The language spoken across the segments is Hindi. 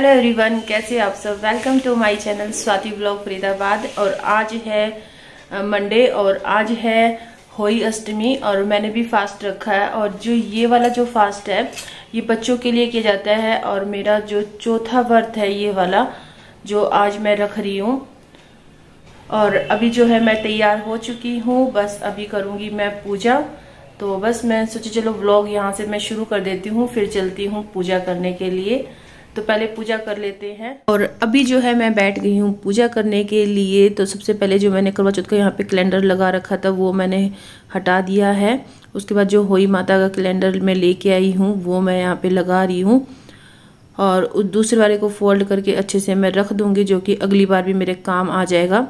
हेलो एवरीवन कैसे आप सब welcome to my channel Swati blog Faridabad और आज है मंडे और आज है होई अष्टमी और मैंने भी फास्ट रखा है और जो ये वाला जो फास्ट है ये बच्चों के लिए किया जाता है और मेरा जो चौथा व्रत है ये वाला जो आज मैं रख रही हूँ और अभी जो है मैं तैयार हो चुकी हूँ बस अभी करूँगी मैं पूजा तो बस मैं सोची चलो ब्लॉग यहाँ से मैं शुरू कर देती हूँ फिर चलती हूँ पूजा करने के लिए तो पहले पूजा कर लेते हैं और अभी जो है मैं बैठ गई हूँ पूजा करने के लिए तो सबसे पहले जो मैंने करवा चौथ का यहाँ पे कैलेंडर लगा रखा था वो मैंने हटा दिया है उसके बाद जो होई माता का कैलेंडर मैं लेके आई हूँ वो मैं यहाँ पे लगा रही हूँ और दूसरे वाले को फोल्ड करके अच्छे से मैं रख दूँगी जो कि अगली बार भी मेरे काम आ जाएगा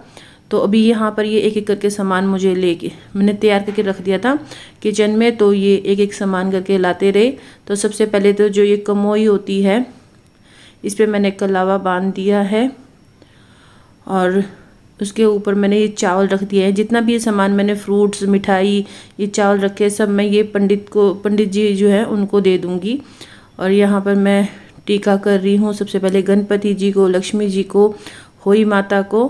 तो अभी यहाँ पर ये एक एक करके सामान मुझे लेके मैंने तैयार करके रख दिया था किचन में तो ये एक एक सामान करके लाते रहे तो सबसे पहले तो जो ये कमोई होती है इस पर मैंने कलावा बांध दिया है और उसके ऊपर मैंने ये चावल रख दिया है जितना भी ये सामान मैंने फ्रूट्स मिठाई ये चावल रखे सब मैं ये पंडित को पंडित जी जो है उनको दे दूँगी और यहाँ पर मैं टीका कर रही हूँ सबसे पहले गणपति जी को लक्ष्मी जी को होई माता को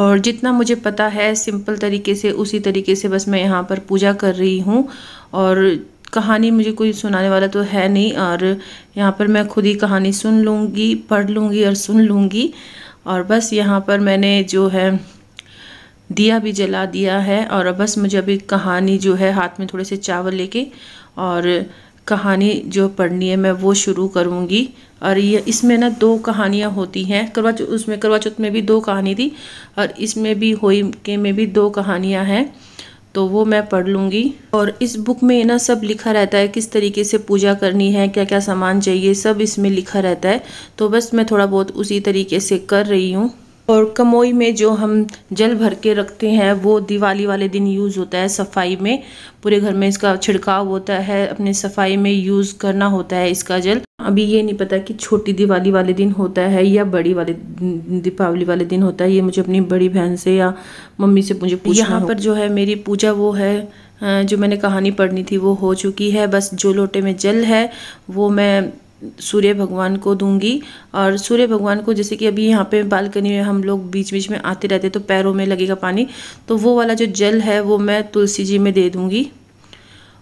और जितना मुझे पता है सिंपल तरीके से उसी तरीके से बस मैं यहाँ पर पूजा कर रही हूँ और कहानी मुझे कोई सुनाने वाला तो है नहीं और यहाँ पर मैं खुद ही कहानी सुन लूँगी पढ़ लूँगी और सुन लूँगी और बस यहाँ पर मैंने जो है दिया भी जला दिया है और अब बस मुझे अभी कहानी जो है हाथ में थोड़े से चावल लेके और कहानी जो पढ़नी है मैं वो शुरू करूँगी और ये इसमें ना दो कहानियाँ होती हैं करवा उसमें करवा चौथ में भी दो कहानी थी और इसमें भी होई के में भी दो कहानियाँ हैं तो वो मैं पढ़ लूँगी और इस बुक में ना सब लिखा रहता है किस तरीके से पूजा करनी है क्या क्या सामान चाहिए सब इसमें लिखा रहता है तो बस मैं थोड़ा बहुत उसी तरीके से कर रही हूँ और कमोई में जो हम जल भर के रखते हैं वो दिवाली वाले दिन यूज़ होता है सफाई में पूरे घर में इसका छिड़काव होता है अपने सफाई में यूज़ करना होता है इसका जल अभी ये नहीं पता कि छोटी दिवाली वाले दिन होता है या बड़ी वाले दीपावली वाले दिन होता है ये मुझे अपनी बड़ी बहन से या मम्मी से मुझे यहाँ पर जो है मेरी पूजा वो है जो मैंने कहानी पढ़नी थी वो हो चुकी है बस जो लोटे में जल है वो मैं सूर्य भगवान को दूंगी और सूर्य भगवान को जैसे कि अभी यहाँ पे बालकनी में हम लोग बीच बीच में आते रहते तो पैरों में लगेगा पानी तो वो वाला जो जल है वो मैं तुलसी जी में दे दूंगी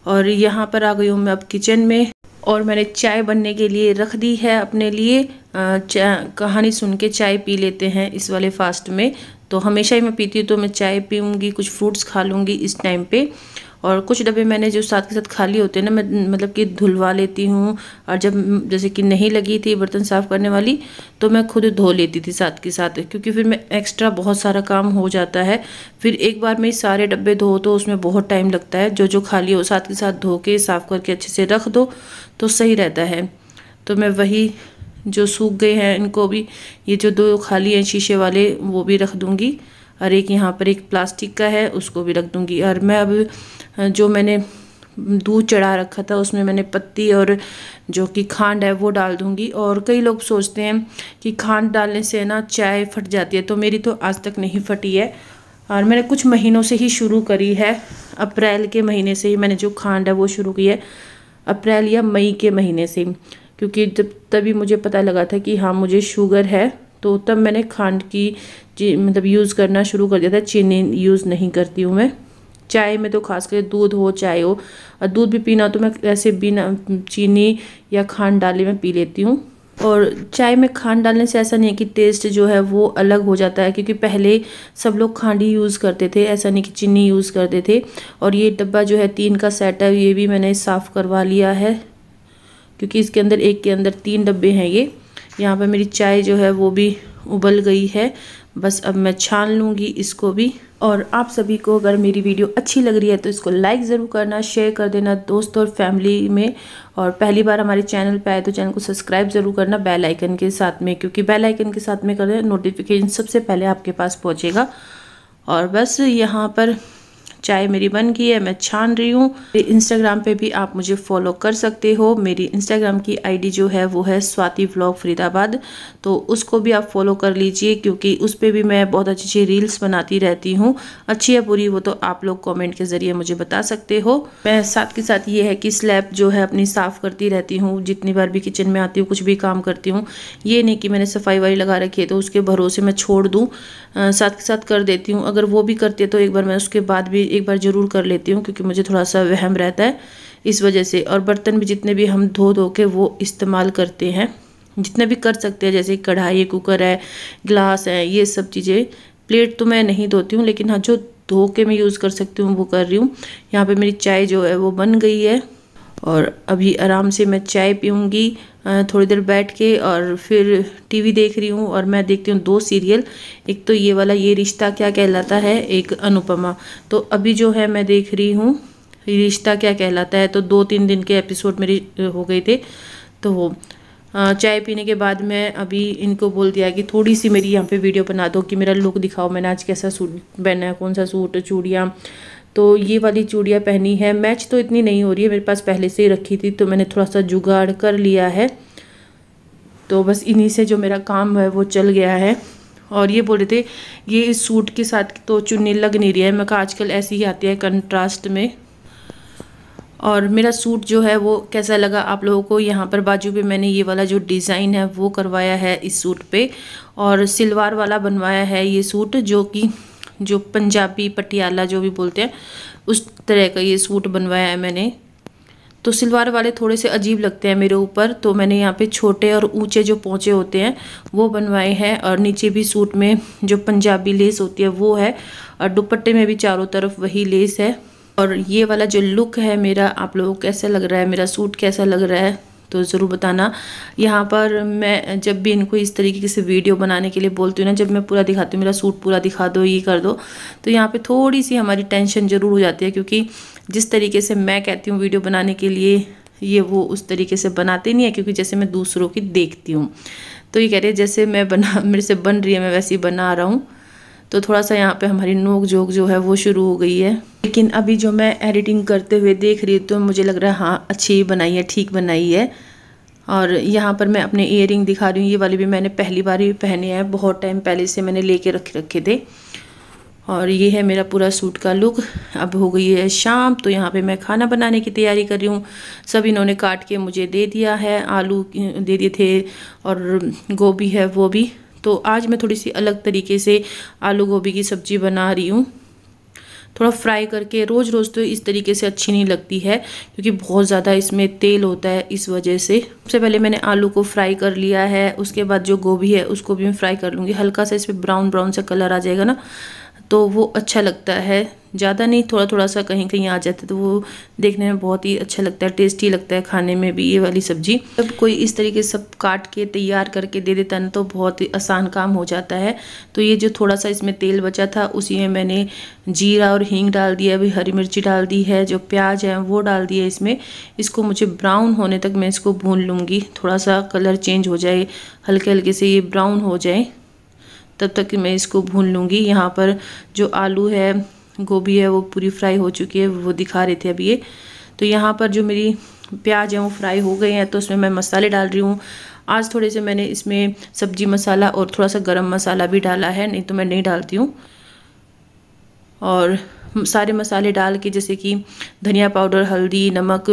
और यहाँ पर आ गई हूँ मैं अब किचन में और मैंने चाय बनने के लिए रख दी है अपने लिए कहानी सुन के चाय पी लेते हैं इस वाले फास्ट में तो हमेशा ही मैं पीती हूँ तो मैं चाय पीऊँगी कुछ फ्रूट्स खा लूँगी इस टाइम पर और कुछ डब्बे मैंने जो साथ के साथ खाली होते हैं ना मैं मतलब कि धुलवा लेती हूँ और जब जैसे कि नहीं लगी थी बर्तन साफ़ करने वाली तो मैं खुद धो लेती थी साथ के साथ क्योंकि फिर मैं एक्स्ट्रा बहुत सारा काम हो जाता है फिर एक बार में सारे डब्बे धो तो उसमें बहुत टाइम लगता है जो जो खाली हो साथ के साथ धो के साफ़ करके अच्छे से रख दो तो सही रहता है तो मैं वही जो सूख गए हैं इनको भी ये जो दो खाली हैं शीशे वाले वो भी रख दूँगी और एक यहाँ पर एक प्लास्टिक का है उसको भी रख दूँगी और मैं अब जो मैंने दूध चढ़ा रखा था उसमें मैंने पत्ती और जो कि खांड है वो डाल दूंगी और कई लोग सोचते हैं कि खांड डालने से ना चाय फट जाती है तो मेरी तो आज तक नहीं फटी है और मैंने कुछ महीनों से ही शुरू करी है अप्रैल के महीने से ही मैंने जो खांड है वो शुरू की है अप्रैल या मई के महीने से क्योंकि जब तभी मुझे पता लगा था कि हाँ मुझे शुगर है तो तब मैंने खांड की मतलब यूज़ करना शुरू कर दिया था चीनी यूज़ नहीं करती हूँ मैं चाय में तो खास कर दूध हो चाय हो और दूध भी पीना तो मैं ऐसे बिना चीनी या खांड डाले में पी लेती हूँ और चाय में खांड डालने से ऐसा नहीं है कि टेस्ट जो है वो अलग हो जाता है क्योंकि पहले सब लोग खांड ही यूज़ करते थे ऐसा नहीं कि चीनी यूज़ करते थे और ये डब्बा जो है तीन का सेट है ये भी मैंने साफ़ करवा लिया है क्योंकि इसके अंदर एक के अंदर तीन डब्बे हैं ये यहाँ पर मेरी चाय जो है वो भी उबल गई है बस अब मैं छान लूँगी इसको भी और आप सभी को अगर मेरी वीडियो अच्छी लग रही है तो इसको लाइक ज़रूर करना शेयर कर देना दोस्तों और फैमिली में और पहली बार हमारे चैनल पे आए तो चैनल को सब्सक्राइब ज़रूर करना बेल आइकन के साथ में क्योंकि बेल आइकन के साथ में करें नोटिफिकेशन सबसे पहले आपके पास पहुँचेगा और बस यहाँ पर चाय मेरी बन गई है मैं छान रही हूँ इंस्टाग्राम पे भी आप मुझे फॉलो कर सकते हो मेरी इंस्टाग्राम की आईडी जो है वो है स्वाति व्लॉग फरीदाबाद तो उसको भी आप फॉलो कर लीजिए क्योंकि उस पर भी मैं बहुत अच्छी अच्छी रील्स बनाती रहती हूँ अच्छी या बुरी वो तो आप लोग कॉमेंट के ज़रिए मुझे बता सकते हो मैं साथ के साथ ये है कि स्लैब जो है अपनी साफ़ करती रहती हूँ जितनी बार भी किचन में आती हूँ कुछ भी काम करती हूँ ये नहीं कि मैंने सफाई वाई लगा रखी है तो उसके भरोसे मैं छोड़ दूँ साथ के साथ कर देती हूँ अगर वो भी करती है तो एक बार मैं उसके बाद भी एक बार ज़रूर कर लेती हूँ क्योंकि मुझे थोड़ा सा वहम रहता है इस वजह से और बर्तन भी जितने भी हम धो धो के वो इस्तेमाल करते हैं जितने भी कर सकते हैं जैसे कढ़ाई कुकर है ग्लास है ये सब चीज़ें प्लेट तो मैं नहीं धोती हूँ लेकिन हाँ जो धो के मैं यूज़ कर सकती हूँ वो कर रही हूँ यहाँ पे मेरी चाय जो है वो बन गई है और अभी आराम से मैं चाय पीऊँगी थोड़ी देर बैठ के और फिर टीवी देख रही हूँ और मैं देखती हूँ दो सीरियल एक तो ये वाला ये रिश्ता क्या कहलाता है एक अनुपमा तो अभी जो है मैं देख रही हूँ रिश्ता क्या कहलाता है तो दो तीन दिन के एपिसोड मेरे हो गए थे तो चाय पीने के बाद मैं अभी इनको बोल दिया कि थोड़ी सी मेरी यहाँ पे वीडियो बना दो कि मेरा लुक दिखाओ मैंने आज कैसा सूट पहना है कौन सा सूट चूड़ियाँ तो ये वाली चूड़ियाँ पहनी है मैच तो इतनी नहीं हो रही है मेरे पास पहले से ही रखी थी तो मैंने थोड़ा सा जुगाड़ कर लिया है तो बस इन्हीं से जो मेरा काम है वो चल गया है और ये बोल रहे थे ये इस सूट के साथ तो चुन्नी लग नहीं रही है मैं कहा आजकल ऐसी ही आती है कंट्रास्ट में और मेरा सूट जो है वो कैसा लगा आप लोगों को यहाँ पर बाजू पे मैंने ये वाला जो डिज़ाइन है वो करवाया है इस सूट पे और सिलवार वाला बनवाया है ये सूट जो कि जो पंजाबी पटियाला जो भी बोलते हैं उस तरह का ये सूट बनवाया है मैंने तो सिलवार वाले थोड़े से अजीब लगते हैं मेरे ऊपर तो मैंने यहाँ पे छोटे और ऊंचे जो पोंचे होते हैं वो बनवाए हैं और नीचे भी सूट में जो पंजाबी लेस होती है वो है और दुपट्टे में भी चारों तरफ वही लेस है और ये वाला जो लुक है मेरा आप लोगों को कैसा लग रहा है मेरा सूट कैसा लग रहा है तो ज़रूर बताना यहाँ पर मैं जब भी इनको इस तरीके से वीडियो बनाने के लिए बोलती हूँ ना जब मैं पूरा दिखाती हूँ मेरा सूट पूरा दिखा दो ये कर दो तो यहाँ पे थोड़ी सी हमारी टेंशन ज़रूर हो जाती है क्योंकि जिस तरीके से मैं कहती हूँ वीडियो बनाने के लिए ये वो उस तरीके से बनाते नहीं है क्योंकि जैसे मैं दूसरों की देखती हूँ तो ये कह रही है जैसे मैं बना मेरे से बन रही है मैं वैसे ही बना रहा हूँ तो थोड़ा सा यहाँ पे हमारी नोक जोक जो है वो शुरू हो गई है लेकिन अभी जो मैं एडिटिंग करते हुए देख रही हूँ तो मुझे लग रहा है हाँ अच्छी बनाई है ठीक बनाई है और यहाँ पर मैं अपने इयर दिखा रही हूँ ये वाले भी मैंने पहली बार ही पहने हैं बहुत टाइम पहले से मैंने ले कर रख रखे थे और ये है मेरा पूरा सूट का लुक अब हो गई है शाम तो यहाँ पे मैं खाना बनाने की तैयारी कर रही हूँ सब इन्होंने काट के मुझे दे दिया है आलू दे दिए थे और गोभी है वो भी तो आज मैं थोड़ी सी अलग तरीके से आलू गोभी की सब्ज़ी बना रही हूँ थोड़ा फ्राई करके रोज़ रोज़ तो इस तरीके से अच्छी नहीं लगती है क्योंकि बहुत ज़्यादा इसमें तेल होता है इस वजह से सबसे पहले मैंने आलू को फ्राई कर लिया है उसके बाद जो गोभी है उसको भी मैं फ्राई कर लूँगी हल्का सा इसमें ब्राउन ब्राउन सा कलर आ जाएगा ना तो वो अच्छा लगता है ज़्यादा नहीं थोड़ा थोड़ा सा कहीं कहीं आ जाता है तो वो देखने में बहुत ही अच्छा लगता है टेस्टी लगता है खाने में भी ये वाली सब्जी जब कोई इस तरीके सब काट के तैयार करके दे देता ना तो बहुत ही आसान काम हो जाता है तो ये जो थोड़ा सा इसमें तेल बचा था उसी में मैंने जीरा और हींग डाल दिया अभी हरी मिर्ची डाल दी है जो प्याज है वो डाल दिया इसमें इसको मुझे ब्राउन होने तक मैं इसको भून लूँगी थोड़ा सा कलर चेंज हो जाए हल्के हल्के से ये ब्राउन हो जाए तब तक मैं इसको भून लूँगी यहाँ पर जो आलू है गोभी है वो पूरी फ्राई हो चुकी है वो दिखा रहे थे अभी ये तो यहाँ पर जो मेरी प्याज है वो फ्राई हो गए हैं तो उसमें मैं मसाले डाल रही हूँ आज थोड़े से मैंने इसमें सब्जी मसाला और थोड़ा सा गरम मसाला भी डाला है नहीं तो मैं नहीं डालती हूँ और सारे मसाले डाल के जैसे कि धनिया पाउडर हल्दी नमक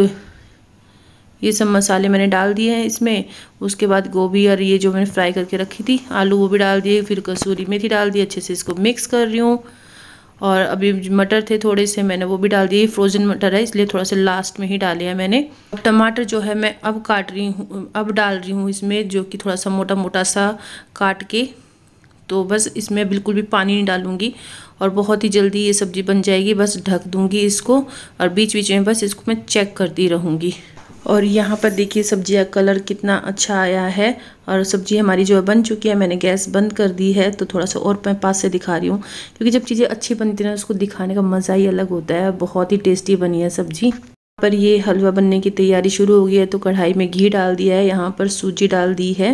ये सब मसाले मैंने डाल दिए हैं इसमें उसके बाद गोभी और ये जो मैंने फ्राई करके रखी थी आलू वो भी डाल दिए फिर कसूरी मेथी डाल दी अच्छे से इसको मिक्स कर रही हूँ और अभी मटर थे थोड़े से मैंने वो भी डाल दिए फ्रोज़न मटर है इसलिए थोड़ा सा लास्ट में ही डाले हैं मैंने अब टमाटर जो है मैं अब काट रही हूँ अब डाल रही हूँ इसमें जो कि थोड़ा सा मोटा मोटा सा काट के तो बस इसमें बिल्कुल भी पानी नहीं डालूँगी और बहुत ही जल्दी ये सब्ज़ी बन जाएगी बस ढक दूँगी इसको और बीच बीच में बस इसको मैं चेक करती रहूँगी और यहाँ पर देखिए सब्जी का कलर कितना अच्छा आया है और सब्जी हमारी जो है बन चुकी है मैंने गैस बंद कर दी है तो थोड़ा सा और मैं पास से दिखा रही हूँ क्योंकि जब चीज़ें अच्छी बनती हैं उसको दिखाने का मज़ा ही अलग होता है बहुत ही टेस्टी बनी है सब्जी पर ये हलवा बनने की तैयारी शुरू हो गई है तो कढ़ाई में घी डाल दिया है यहाँ पर सूजी डाल दी है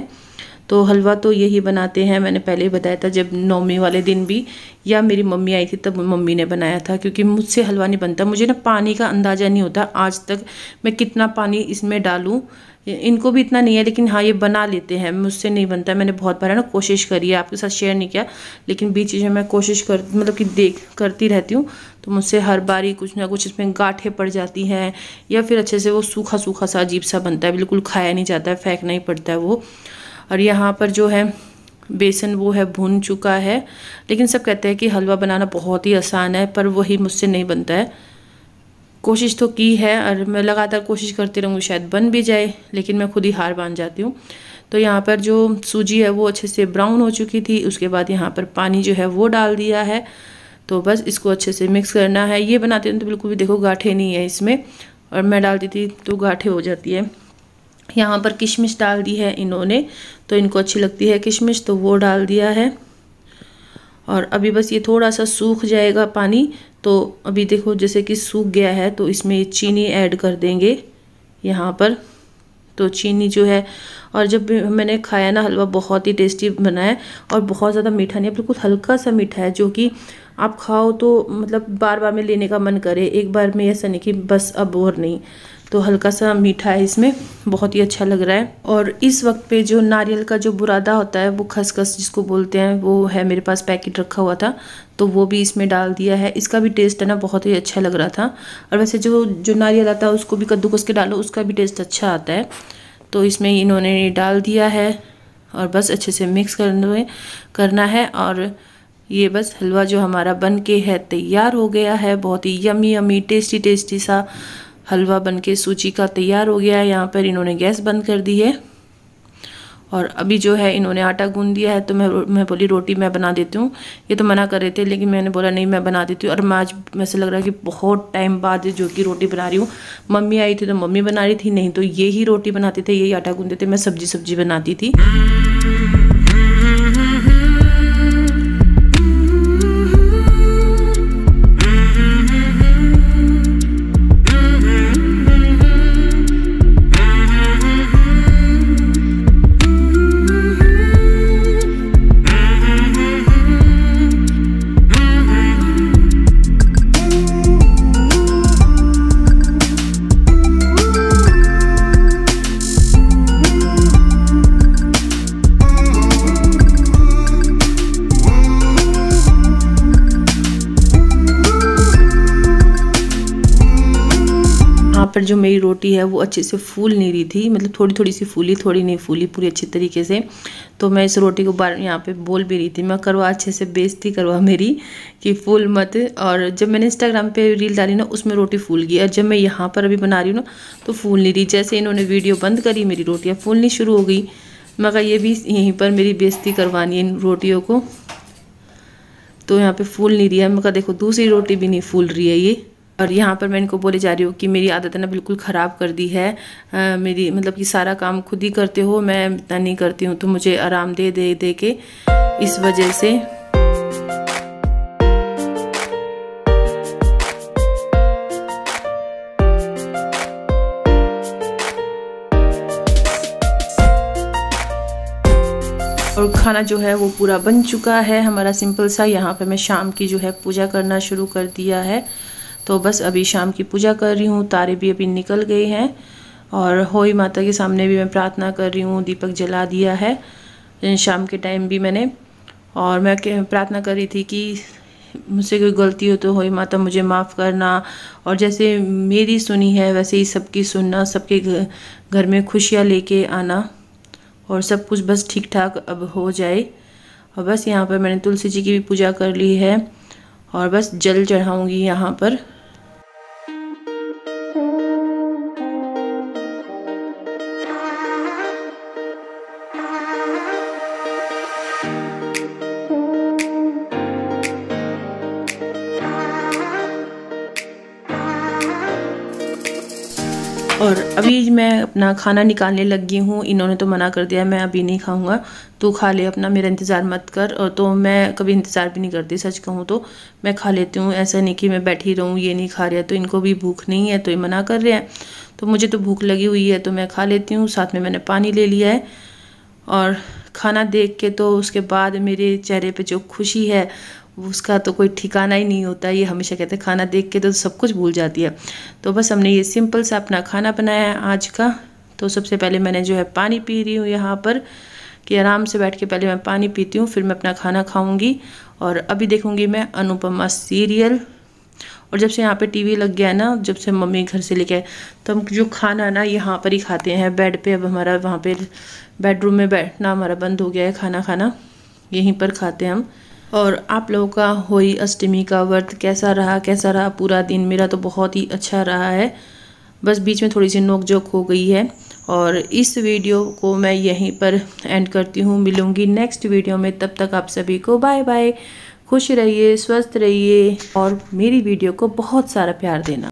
तो हलवा तो यही बनाते हैं मैंने पहले ही बताया था जब नौमी वाले दिन भी या मेरी मम्मी आई थी तब मम्मी ने बनाया था क्योंकि मुझसे हलवा नहीं बनता मुझे ना पानी का अंदाज़ा नहीं होता आज तक मैं कितना पानी इसमें डालूँ इनको भी इतना नहीं है लेकिन हाँ ये बना लेते हैं मुझसे नहीं बनता मैंने बहुत बार है ना कोशिश करी है आपके साथ शेयर नहीं किया लेकिन बीच में मैं कोशिश कर मतलब कि देख करती रहती हूँ तो मुझसे हर बार ही कुछ ना कुछ इसमें गाठे पड़ जाती हैं या फिर अच्छे से वो सूखा सूखा सा अजीब सा बनता है बिल्कुल खाया नहीं जाता है फेंकना ही पड़ता है वो और यहाँ पर जो है बेसन वो है भुन चुका है लेकिन सब कहते हैं कि हलवा बनाना बहुत ही आसान है पर वही मुझसे नहीं बनता है कोशिश तो की है और मैं लगातार कोशिश करती रहूँगी शायद बन भी जाए लेकिन मैं खुद ही हार मान जाती हूँ तो यहाँ पर जो सूजी है वो अच्छे से ब्राउन हो चुकी थी उसके बाद यहाँ पर पानी जो है वो डाल दिया है तो बस इसको अच्छे से मिक्स करना है ये बनाते हैं तो बिल्कुल भी देखो गाठे नहीं है इसमें और मैं डालती थी तो गाठे हो जाती है यहाँ पर किशमिश डाल दी है इन्होंने तो इनको अच्छी लगती है किशमिश तो वो डाल दिया है और अभी बस ये थोड़ा सा सूख जाएगा पानी तो अभी देखो जैसे कि सूख गया है तो इसमें चीनी ऐड कर देंगे यहाँ पर तो चीनी जो है और जब मैंने खाया ना हलवा बहुत ही टेस्टी बना है और बहुत ज़्यादा मीठा नहीं है बिल्कुल हल्का सा मीठा है जो कि आप खाओ तो मतलब बार बार में लेने का मन करे एक बार में ऐसा नहीं कि बस अब और नहीं तो हल्का सा मीठा है इसमें बहुत ही अच्छा लग रहा है और इस वक्त पे जो नारियल का जो बुरादा होता है वो खसखस जिसको बोलते हैं वो है मेरे पास पैकेट रखा हुआ था तो वो भी इसमें डाल दिया है इसका भी टेस्ट है ना बहुत ही अच्छा लग रहा था और वैसे जो जो नारियल आता है उसको भी कद्दूकस के डालो उसका भी टेस्ट अच्छा आता है तो इसमें इन्होंने डाल दिया है और बस अच्छे से मिक्स कर करना है और ये बस हलवा जो हमारा बन के है तैयार हो गया है बहुत ही यमी यमी टेस्टी टेस्टी सा हलवा बनके सूजी का तैयार हो गया है यहाँ पर इन्होंने गैस बंद कर दी है और अभी जो है इन्होंने आटा गूंद दिया है तो मैं मैं बोली रोटी मैं बना देती हूँ ये तो मना कर रहे थे लेकिन मैंने बोला नहीं मैं बना देती हूँ और मैं आज वैसे लग रहा है कि बहुत टाइम बाद जो कि रोटी बना रही हूँ मम्मी आई थी तो मम्मी बना रही थी नहीं तो ये ही रोटी बनाते थे यही आटा गूंदते थे मैं सब्जी सब्जी बनाती थी रोटी है वो अच्छे से फूल नहीं रही थी मतलब थोड़ी थोड़ी सी फूली थोड़ी नहीं फूली पूरी अच्छे तरीके से तो मैं इस रोटी को बार यहाँ पे बोल भी रही थी मैं करवा अच्छे से बेजती करवा मेरी कि फूल मत और जब मैंने इंस्टाग्राम पे रील डाली ना उसमें रोटी फूल गई और जब मैं यहाँ पर अभी बना रही हूँ ना तो फूल नहीं रही जैसे इन्होंने वीडियो बंद करी मेरी रोटियाँ फूलनी शुरू हो गई मगर ये भी यहीं पर मेरी बेजती करवानी है इन रोटियों को तो यहाँ पर फूल नहीं रही है मगर देखो दूसरी रोटी भी नहीं फूल रही है ये और यहाँ पर मैं इनको बोले जा रही हूँ कि मेरी आदत ना बिल्कुल ख़राब कर दी है आ, मेरी मतलब कि सारा काम खुद ही करते हो मैं इतना नहीं करती हूँ तो मुझे आराम दे दे दे के इस वजह से और खाना जो है वो पूरा बन चुका है हमारा सिंपल सा यहाँ पे मैं शाम की जो है पूजा करना शुरू कर दिया है तो बस अभी शाम की पूजा कर रही हूँ तारे भी अभी निकल गए हैं और होई माता के सामने भी मैं प्रार्थना कर रही हूँ दीपक जला दिया है शाम के टाइम भी मैंने और मैं प्रार्थना कर रही थी कि मुझसे कोई गलती हो तो होई माता मुझे माफ़ करना और जैसे मेरी सुनी है वैसे ही सबकी सुनना सबके घर में खुशियाँ लेके आना और सब कुछ बस ठीक ठाक अब हो जाए और बस यहाँ पर मैंने तुलसी जी की भी पूजा कर ली है और बस जल चढ़ाऊँगी यहाँ पर और अभी मैं अपना खाना निकालने लगी हूँ इन्होंने तो मना कर दिया मैं अभी नहीं खाऊंगा तू खा ले अपना मेरा इंतज़ार मत कर और तो मैं कभी इंतज़ार भी नहीं करती सच कहूँ तो मैं खा लेती हूँ ऐसा नहीं कि मैं बैठी रहूँ ये नहीं खा रहा तो इनको भी भूख नहीं है तो ये मना कर रहे हैं तो मुझे तो भूख लगी हुई है तो मैं खा लेती हूँ साथ में मैंने पानी ले लिया है और खाना देख के तो उसके बाद मेरे चेहरे पे जो खुशी है उसका तो कोई ठिकाना ही नहीं होता ये हमेशा कहते हैं खाना देख के तो सब कुछ भूल जाती है तो बस हमने ये सिंपल सा अपना खाना बनाया है आज का तो सबसे पहले मैंने जो है पानी पी रही हूँ यहाँ पर कि आराम से बैठ के पहले मैं पानी पीती हूँ फिर मैं अपना खाना खाऊँगी और अभी देखूंगी मैं अनुपमा सीरियल और जब से यहाँ पे टीवी लग गया है ना जब से मम्मी घर से लेके आए तो हम जो खाना ना यहाँ पर ही खाते हैं बेड पे अब हमारा वहाँ पे बेडरूम में बैठना हमारा बंद हो गया है खाना खाना यहीं पर खाते हैं हम और आप लोगों का होली अष्टमी का व्रत कैसा रहा कैसा रहा पूरा दिन मेरा तो बहुत ही अच्छा रहा है बस बीच में थोड़ी सी नोकझोंक हो गई है और इस वीडियो को मैं यहीं पर एंड करती हूँ मिलूँगी नेक्स्ट वीडियो में तब तक आप सभी को बाय बाय खुश रहिए स्वस्थ रहिए और मेरी वीडियो को बहुत सारा प्यार देना